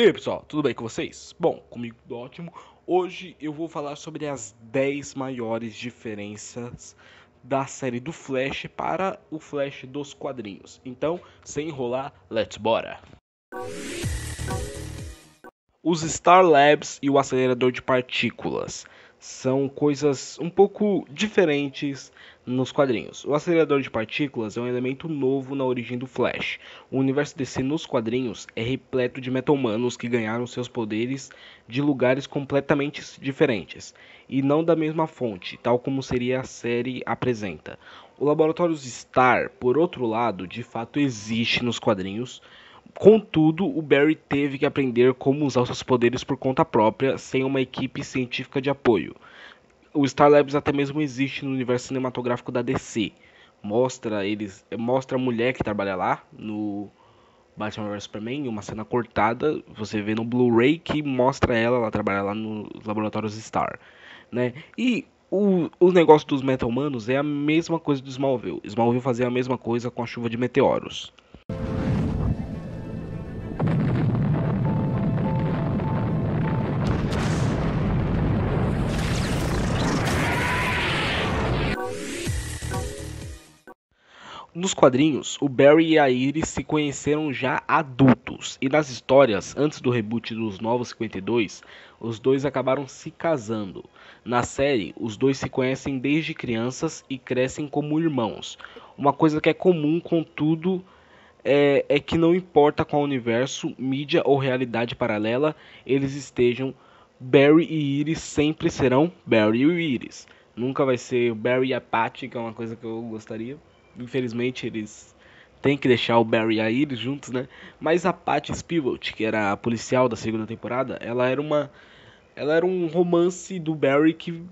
E aí pessoal, tudo bem com vocês? Bom, comigo tudo ótimo. Hoje eu vou falar sobre as 10 maiores diferenças da série do Flash para o Flash dos quadrinhos. Então, sem enrolar, let's bora! Os Star Labs e o acelerador de partículas são coisas um pouco diferentes nos quadrinhos. O acelerador de partículas é um elemento novo na origem do Flash. O universo DC nos quadrinhos é repleto de meta que ganharam seus poderes de lugares completamente diferentes e não da mesma fonte, tal como seria a série apresenta. O Laboratório Star, por outro lado, de fato existe nos quadrinhos Contudo, o Barry teve que aprender como usar seus poderes por conta própria, sem uma equipe científica de apoio. O Star Labs até mesmo existe no universo cinematográfico da DC. Mostra eles, mostra a mulher que trabalha lá no Batman vs Superman, uma cena cortada, você vê no Blu-ray que mostra ela, ela trabalha lá nos laboratórios Star, né? E o, o negócio dos Metal humanos é a mesma coisa do Smallville. Smallville fazia a mesma coisa com a chuva de meteoros. Nos quadrinhos, o Barry e a Iris se conheceram já adultos, e nas histórias, antes do reboot dos Novos 52, os dois acabaram se casando. Na série, os dois se conhecem desde crianças e crescem como irmãos. Uma coisa que é comum, contudo, é, é que não importa qual universo, mídia ou realidade paralela eles estejam, Barry e Iris sempre serão Barry e Iris. Nunca vai ser Barry e a Patty, que é uma coisa que eu gostaria infelizmente eles têm que deixar o Barry e a Iris juntos, né? Mas a Patty Spivot, que era a policial da segunda temporada, ela era uma ela era um romance do Barry que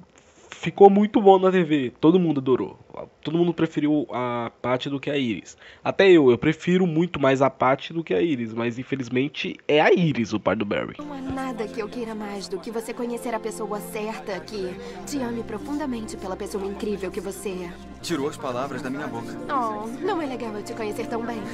ficou muito bom na TV. Todo mundo adorou. Todo mundo preferiu a Paty do que a Iris. Até eu, eu prefiro muito mais a Paty do que a Iris, mas infelizmente é a Iris o par do Barry. Não há nada que eu queira mais do que você conhecer a pessoa certa que te ame profundamente pela pessoa incrível que você é. Tirou as palavras da minha boca. Oh, não é legal eu te conhecer tão bem.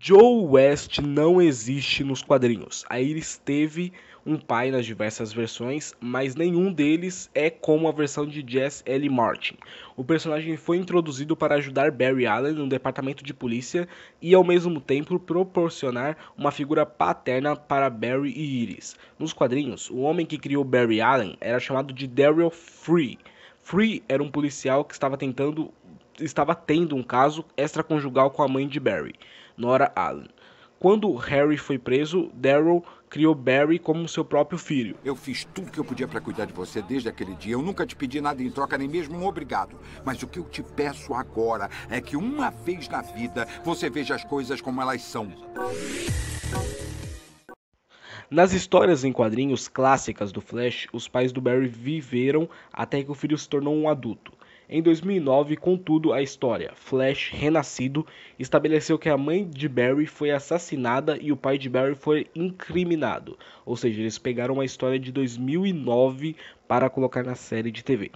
Joe West não existe nos quadrinhos. A Iris teve um pai nas diversas versões, mas nenhum deles é como a versão de Jess L. Martin. O personagem foi introduzido para ajudar Barry Allen no departamento de polícia e, ao mesmo tempo, proporcionar uma figura paterna para Barry e Iris. Nos quadrinhos, o homem que criou Barry Allen era chamado de Daryl Free. Free era um policial que estava tentando estava tendo um caso extraconjugal com a mãe de Barry, Nora Allen. Quando Harry foi preso, Daryl criou Barry como seu próprio filho. Eu fiz tudo o que eu podia para cuidar de você desde aquele dia. Eu nunca te pedi nada em troca, nem mesmo um obrigado. Mas o que eu te peço agora é que uma vez na vida você veja as coisas como elas são. Nas histórias em quadrinhos clássicas do Flash, os pais do Barry viveram até que o filho se tornou um adulto. Em 2009, contudo, a história Flash Renascido estabeleceu que a mãe de Barry foi assassinada e o pai de Barry foi incriminado. Ou seja, eles pegaram uma história de 2009 para colocar na série de TV.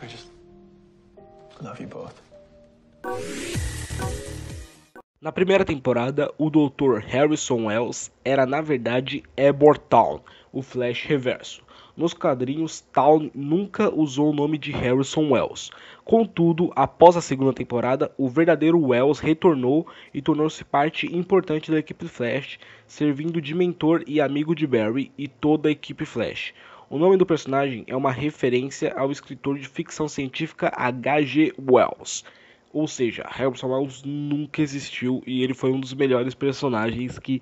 I just love you both. Na primeira temporada, o Dr. Harrison Wells era na verdade Ebor Town, o Flash Reverso. Nos quadrinhos, Town nunca usou o nome de Harrison Wells. Contudo, após a segunda temporada, o verdadeiro Wells retornou e tornou-se parte importante da equipe Flash, servindo de mentor e amigo de Barry e toda a equipe Flash. O nome do personagem é uma referência ao escritor de ficção científica H.G. Wells. Ou seja, Harrison Wells nunca existiu e ele foi um dos melhores personagens que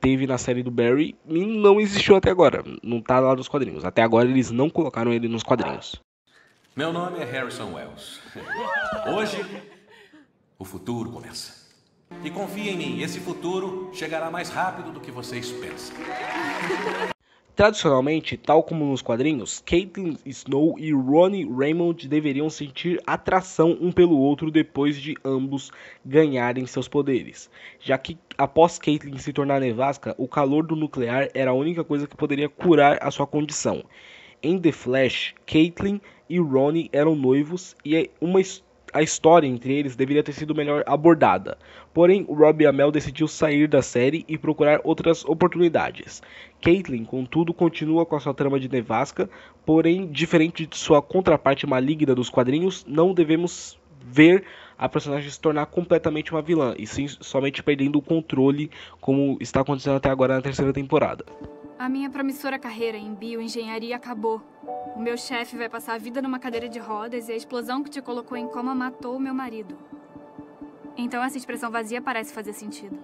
teve na série do Barry e não existiu até agora. Não tá lá nos quadrinhos. Até agora eles não colocaram ele nos quadrinhos. Meu nome é Harrison Wells. Hoje, o futuro começa. E confia em mim, esse futuro chegará mais rápido do que vocês pensam. Tradicionalmente, tal como nos quadrinhos, Caitlyn Snow e Ronnie Raymond deveriam sentir atração um pelo outro depois de ambos ganharem seus poderes, já que após Caitlyn se tornar nevasca, o calor do nuclear era a única coisa que poderia curar a sua condição. Em The Flash, Caitlyn e Ronnie eram noivos e é uma história a história entre eles deveria ter sido melhor abordada. Porém, o Rob Amell decidiu sair da série e procurar outras oportunidades. Caitlyn, contudo, continua com a sua trama de nevasca, porém, diferente de sua contraparte maligna dos quadrinhos, não devemos ver a personagem se tornar completamente uma vilã, e sim somente perdendo o controle, como está acontecendo até agora na terceira temporada. A minha promissora carreira em bioengenharia acabou. O meu chefe vai passar a vida numa cadeira de rodas e a explosão que te colocou em coma matou o meu marido. Então essa expressão vazia parece fazer sentido.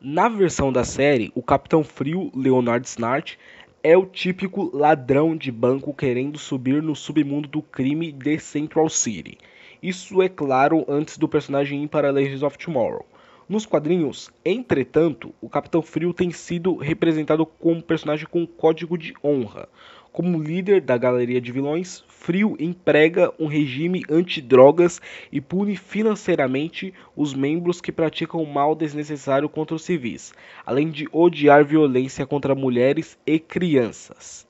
Na versão da série, o Capitão Frio, Leonard Snart, é o típico ladrão de banco querendo subir no submundo do crime de Central City. Isso é claro antes do personagem ir para Legends of Tomorrow. Nos quadrinhos, entretanto, o Capitão Frio tem sido representado como um personagem com código de honra. Como líder da galeria de vilões, Frio emprega um regime antidrogas e pune financeiramente os membros que praticam mal desnecessário contra os civis, além de odiar violência contra mulheres e crianças.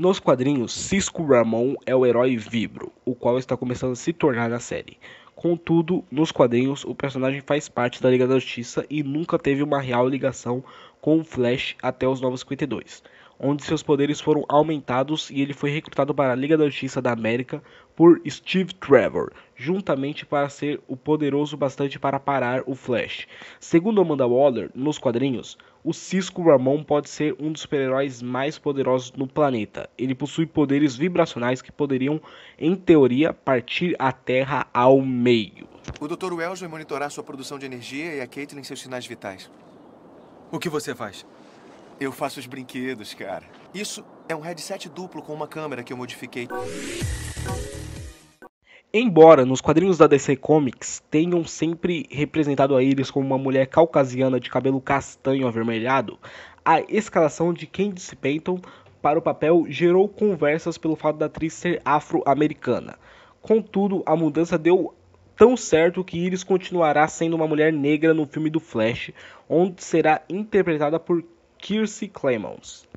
Nos quadrinhos, Cisco Ramon é o herói Vibro, o qual está começando a se tornar na série. Contudo, nos quadrinhos, o personagem faz parte da Liga da Justiça e nunca teve uma real ligação com o Flash até os 952, onde seus poderes foram aumentados e ele foi recrutado para a Liga da Justiça da América por Steve Trevor, juntamente para ser o poderoso bastante para parar o Flash. Segundo Amanda Waller, nos quadrinhos, o Cisco Ramon pode ser um dos super-heróis mais poderosos no planeta. Ele possui poderes vibracionais que poderiam, em teoria, partir a Terra ao meio. O Dr. Wells vai monitorar sua produção de energia e a Caitlyn seus sinais vitais. O que você faz? Eu faço os brinquedos, cara. Isso é um headset duplo com uma câmera que eu modifiquei. Embora nos quadrinhos da DC Comics tenham sempre representado a Iris como uma mulher caucasiana de cabelo castanho avermelhado, a escalação de Candice Payton para o papel gerou conversas pelo fato da atriz ser afro-americana. Contudo, a mudança deu tão certo que Iris continuará sendo uma mulher negra no filme do Flash, onde será interpretada por Kiersey Clemons.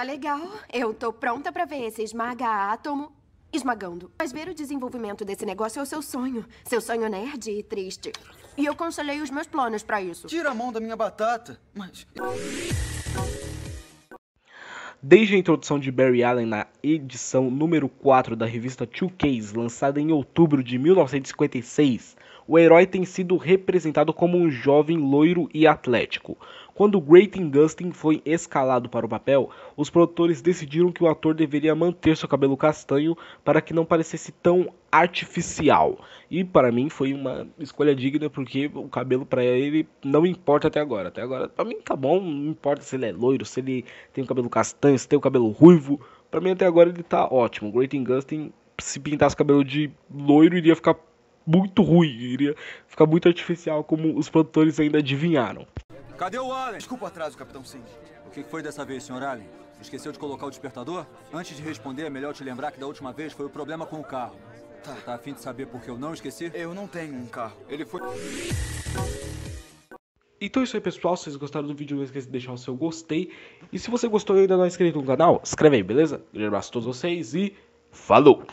Tá legal, eu tô pronta para ver esse esmaga-átomo esmagando. Mas ver o desenvolvimento desse negócio é o seu sonho. Seu sonho nerd né? e triste. E eu cancelei os meus planos para isso. Tira a mão da minha batata. Mas. Desde a introdução de Barry Allen na edição número 4 da revista 2Ks, lançada em outubro de 1956, o herói tem sido representado como um jovem loiro e atlético. Quando Greating Dustin foi escalado para o papel, os produtores decidiram que o ator deveria manter seu cabelo castanho para que não parecesse tão artificial. E para mim foi uma escolha digna porque o cabelo para ele não importa até agora. Até agora, para mim tá bom, não importa se ele é loiro, se ele tem o cabelo castanho, se tem o cabelo ruivo. Para mim até agora ele tá ótimo. Greating Dustin se pintasse o cabelo de loiro iria ficar muito ruim, iria ficar muito artificial como os produtores ainda adivinharam. Cadê o Allen? Desculpa o atraso, Capitão Sim. O que foi dessa vez, Sr. Allen? Esqueceu de colocar o despertador? Antes de responder, é melhor te lembrar que da última vez foi o problema com o carro. Tá. Tá afim de saber por que eu não esqueci? Eu não tenho um carro. Ele foi... Então é isso aí, pessoal. Se vocês gostaram do vídeo, não esqueça de deixar o seu gostei. E se você gostou e ainda não é inscrito no canal, inscreve aí, beleza? Um grande abraço a todos vocês e falou!